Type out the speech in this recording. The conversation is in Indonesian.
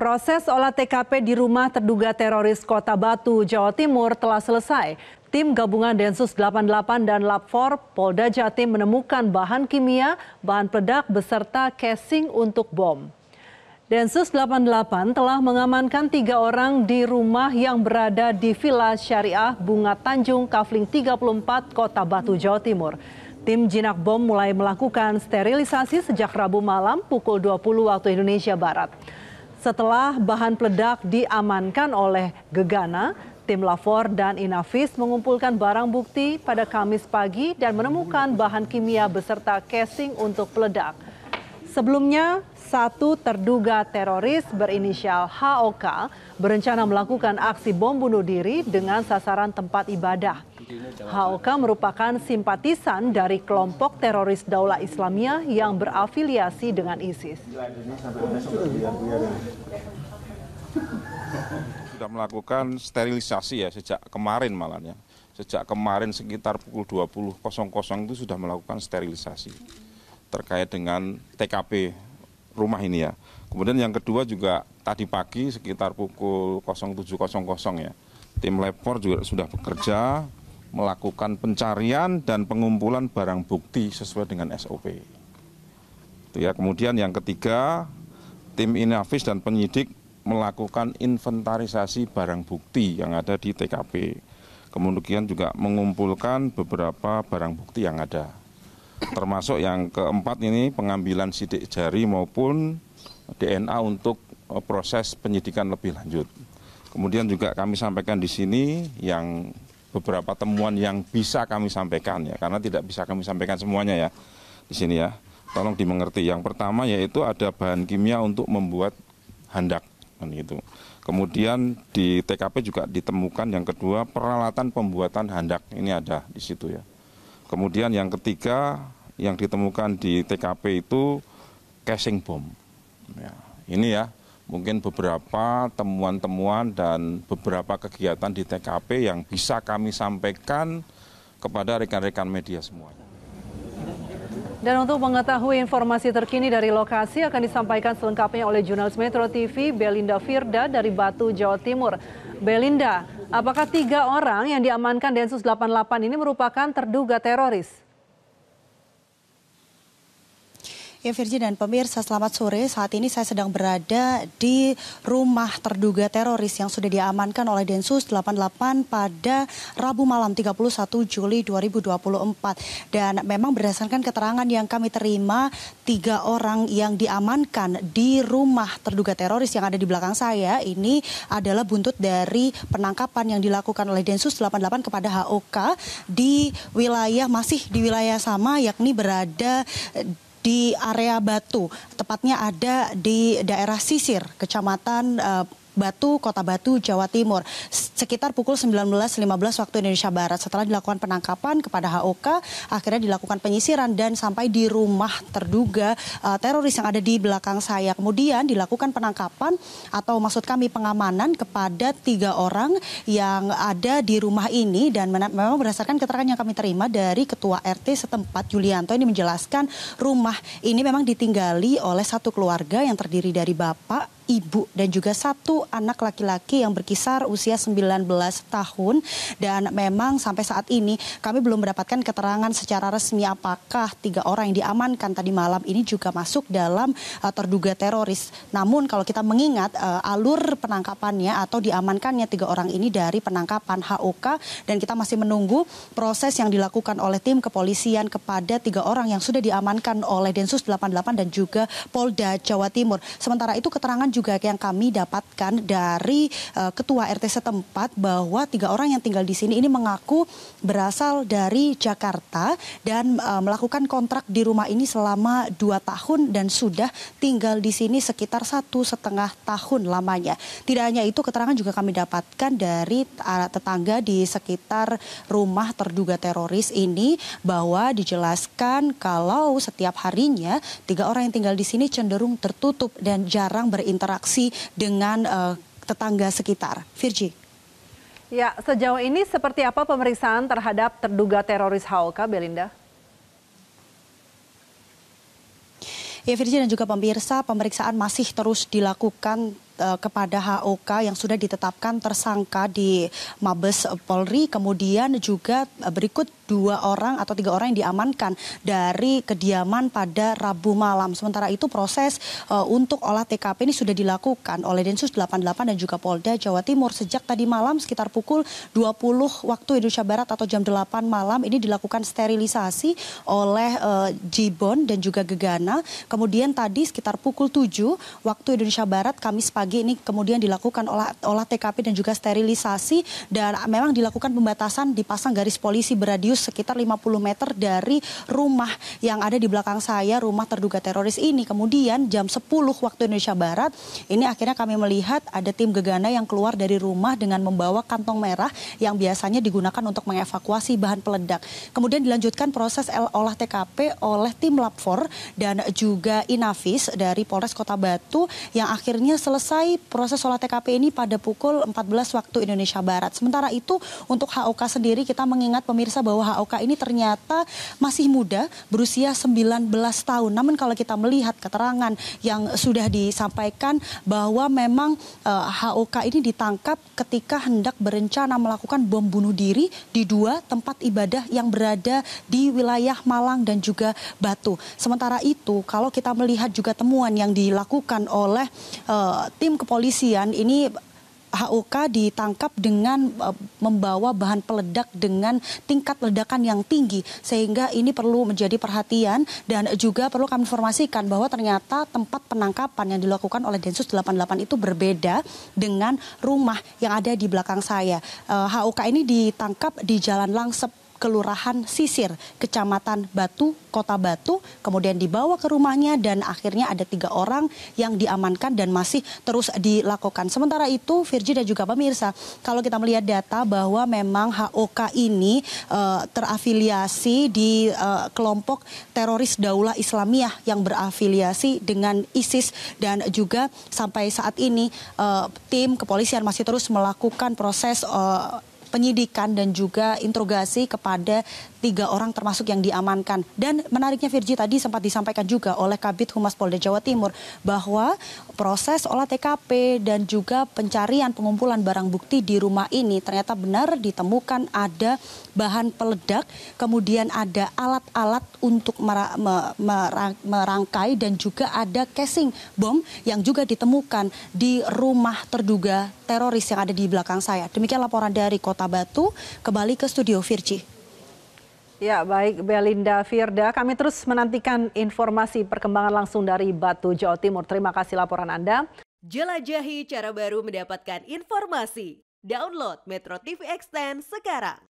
Proses olah TKP di rumah terduga teroris Kota Batu, Jawa Timur telah selesai. Tim gabungan Densus 88 dan Lapfor Polda Jatim menemukan bahan kimia, bahan peledak beserta casing untuk bom. Densus 88 telah mengamankan tiga orang di rumah yang berada di Villa Syariah Bunga Tanjung, Kavling 34, Kota Batu, Jawa Timur. Tim jinak bom mulai melakukan sterilisasi sejak Rabu malam pukul 20 waktu Indonesia Barat. Setelah bahan peledak diamankan oleh Gegana, tim Lafor dan Inavis mengumpulkan barang bukti pada Kamis pagi dan menemukan bahan kimia beserta casing untuk peledak. Sebelumnya, satu terduga teroris berinisial HOK berencana melakukan aksi bom bunuh diri dengan sasaran tempat ibadah. Haoka merupakan simpatisan dari kelompok teroris Daulah Islamiyah yang berafiliasi dengan ISIS. Sudah melakukan sterilisasi ya sejak kemarin ya, Sejak kemarin sekitar pukul 20.00 itu sudah melakukan sterilisasi terkait dengan TKP rumah ini ya. Kemudian yang kedua juga tadi pagi sekitar pukul 07.00 ya. Tim Lepor juga sudah bekerja melakukan pencarian dan pengumpulan barang bukti sesuai dengan SOP. Itu ya. Kemudian yang ketiga, tim inafis dan penyidik melakukan inventarisasi barang bukti yang ada di TKP. Kemudian juga mengumpulkan beberapa barang bukti yang ada. Termasuk yang keempat ini pengambilan sidik jari maupun DNA untuk e, proses penyidikan lebih lanjut. Kemudian juga kami sampaikan di sini yang beberapa temuan yang bisa kami sampaikan ya karena tidak bisa kami sampaikan semuanya ya di sini ya tolong dimengerti yang pertama yaitu ada bahan kimia untuk membuat handak kan gitu kemudian di TKP juga ditemukan yang kedua peralatan pembuatan handak ini ada di situ ya kemudian yang ketiga yang ditemukan di TKP itu casing bom ya, ini ya mungkin beberapa temuan-temuan dan beberapa kegiatan di TKP yang bisa kami sampaikan kepada rekan-rekan media semuanya. Dan untuk mengetahui informasi terkini dari lokasi akan disampaikan selengkapnya oleh jurnalis Metro TV Belinda Firda dari Batu, Jawa Timur. Belinda, apakah tiga orang yang diamankan Densus 88 ini merupakan terduga teroris? Ya Virji dan pemirsa selamat sore. Saat ini saya sedang berada di rumah terduga teroris yang sudah diamankan oleh Densus 88 pada Rabu malam 31 Juli 2024. Dan memang berdasarkan keterangan yang kami terima, tiga orang yang diamankan di rumah terduga teroris yang ada di belakang saya ini adalah buntut dari penangkapan yang dilakukan oleh Densus 88 kepada HOK di wilayah masih di wilayah sama yakni berada di area Batu, tepatnya ada di daerah Sisir, Kecamatan uh, Batu, Kota Batu, Jawa Timur. Sekitar pukul 19.15 waktu Indonesia Barat. Setelah dilakukan penangkapan kepada HOK, akhirnya dilakukan penyisiran dan sampai di rumah terduga uh, teroris yang ada di belakang saya. Kemudian dilakukan penangkapan atau maksud kami pengamanan kepada tiga orang yang ada di rumah ini dan memang berdasarkan keterangan yang kami terima dari Ketua RT setempat Yulianto ini menjelaskan rumah ini memang ditinggali oleh satu keluarga yang terdiri dari bapak, ibu dan juga satu anak laki-laki yang berkisar usia 19 tahun dan memang sampai saat ini kami belum mendapatkan keterangan secara resmi apakah tiga orang yang diamankan tadi malam ini juga masuk dalam uh, terduga teroris. Namun kalau kita mengingat uh, alur penangkapannya atau diamankannya tiga orang ini dari penangkapan HOK dan kita masih menunggu proses yang dilakukan oleh tim kepolisian kepada tiga orang yang sudah diamankan oleh Densus 88 dan juga Polda Jawa Timur. Sementara itu keterangan juga juga yang kami dapatkan dari uh, ketua RT setempat bahwa tiga orang yang tinggal di sini ini mengaku berasal dari Jakarta dan uh, melakukan kontrak di rumah ini selama dua tahun dan sudah tinggal di sini sekitar satu setengah tahun lamanya. Tidak hanya itu, keterangan juga kami dapatkan dari uh, tetangga di sekitar rumah terduga teroris ini bahwa dijelaskan kalau setiap harinya tiga orang yang tinggal di sini cenderung tertutup dan jarang berinteraksi berinteraksi dengan uh, tetangga sekitar. Virji. Ya, sejauh ini seperti apa pemeriksaan terhadap terduga teroris HOK, Belinda? Ya, Virji dan juga pemirsa, pemeriksaan masih terus dilakukan Eh, kepada HOK yang sudah ditetapkan tersangka di Mabes Polri, kemudian juga eh, berikut dua orang atau tiga orang yang diamankan dari kediaman pada Rabu malam. Sementara itu proses uh, untuk olah TKP ini sudah dilakukan oleh Densus 88 dan juga Polda Jawa Timur sejak tadi malam sekitar pukul 20 waktu Indonesia Barat atau jam 8 malam ini dilakukan sterilisasi oleh uh, Jibon dan juga Gegana. Kemudian tadi sekitar pukul 7 waktu Indonesia Barat Kamis pagi pagi ini kemudian dilakukan olah, olah TKP dan juga sterilisasi dan memang dilakukan pembatasan dipasang garis polisi beradius sekitar 50 meter dari rumah yang ada di belakang saya, rumah terduga teroris ini. Kemudian jam 10 waktu Indonesia Barat, ini akhirnya kami melihat ada tim Gegana yang keluar dari rumah dengan membawa kantong merah yang biasanya digunakan untuk mengevakuasi bahan peledak. Kemudian dilanjutkan proses olah TKP oleh tim Lapfor dan juga Inavis dari Polres Kota Batu yang akhirnya selesai selesai proses olah TKP ini pada pukul 14 waktu Indonesia Barat. Sementara itu untuk HOK sendiri kita mengingat pemirsa bahwa HOK ini ternyata masih muda berusia 19 tahun. Namun kalau kita melihat keterangan yang sudah disampaikan bahwa memang uh, eh, HOK ini ditangkap ketika hendak berencana melakukan bom bunuh diri di dua tempat ibadah yang berada di wilayah Malang dan juga Batu. Sementara itu kalau kita melihat juga temuan yang dilakukan oleh uh, tim kepolisian ini HUK ditangkap dengan e, membawa bahan peledak dengan tingkat ledakan yang tinggi sehingga ini perlu menjadi perhatian dan juga perlu kami informasikan bahwa ternyata tempat penangkapan yang dilakukan oleh Densus 88 itu berbeda dengan rumah yang ada di belakang saya. E, HUK ini ditangkap di Jalan Langsep Kelurahan Sisir, Kecamatan Batu, Kota Batu, kemudian dibawa ke rumahnya dan akhirnya ada tiga orang yang diamankan dan masih terus dilakukan. Sementara itu, Virgi dan juga pemirsa, kalau kita melihat data bahwa memang HOK ini uh, terafiliasi di uh, kelompok teroris Daulah Islamiyah yang berafiliasi dengan ISIS dan juga sampai saat ini uh, tim kepolisian masih terus melakukan proses uh, penyidikan dan juga interogasi kepada tiga orang termasuk yang diamankan. Dan menariknya Virji tadi sempat disampaikan juga oleh Kabit Humas Polda Jawa Timur bahwa proses olah TKP dan juga pencarian pengumpulan barang bukti di rumah ini ternyata benar ditemukan ada bahan peledak, kemudian ada alat-alat untuk merangkai dan juga ada casing bom yang juga ditemukan di rumah terduga teroris yang ada di belakang saya. Demikian laporan dari Kota Batu, kembali ke studio Virji. Ya, baik Belinda Firda, kami terus menantikan informasi perkembangan langsung dari Batu, Jawa Timur. Terima kasih laporan Anda. Jelajahi cara baru mendapatkan informasi. Download Metro TV Extend sekarang.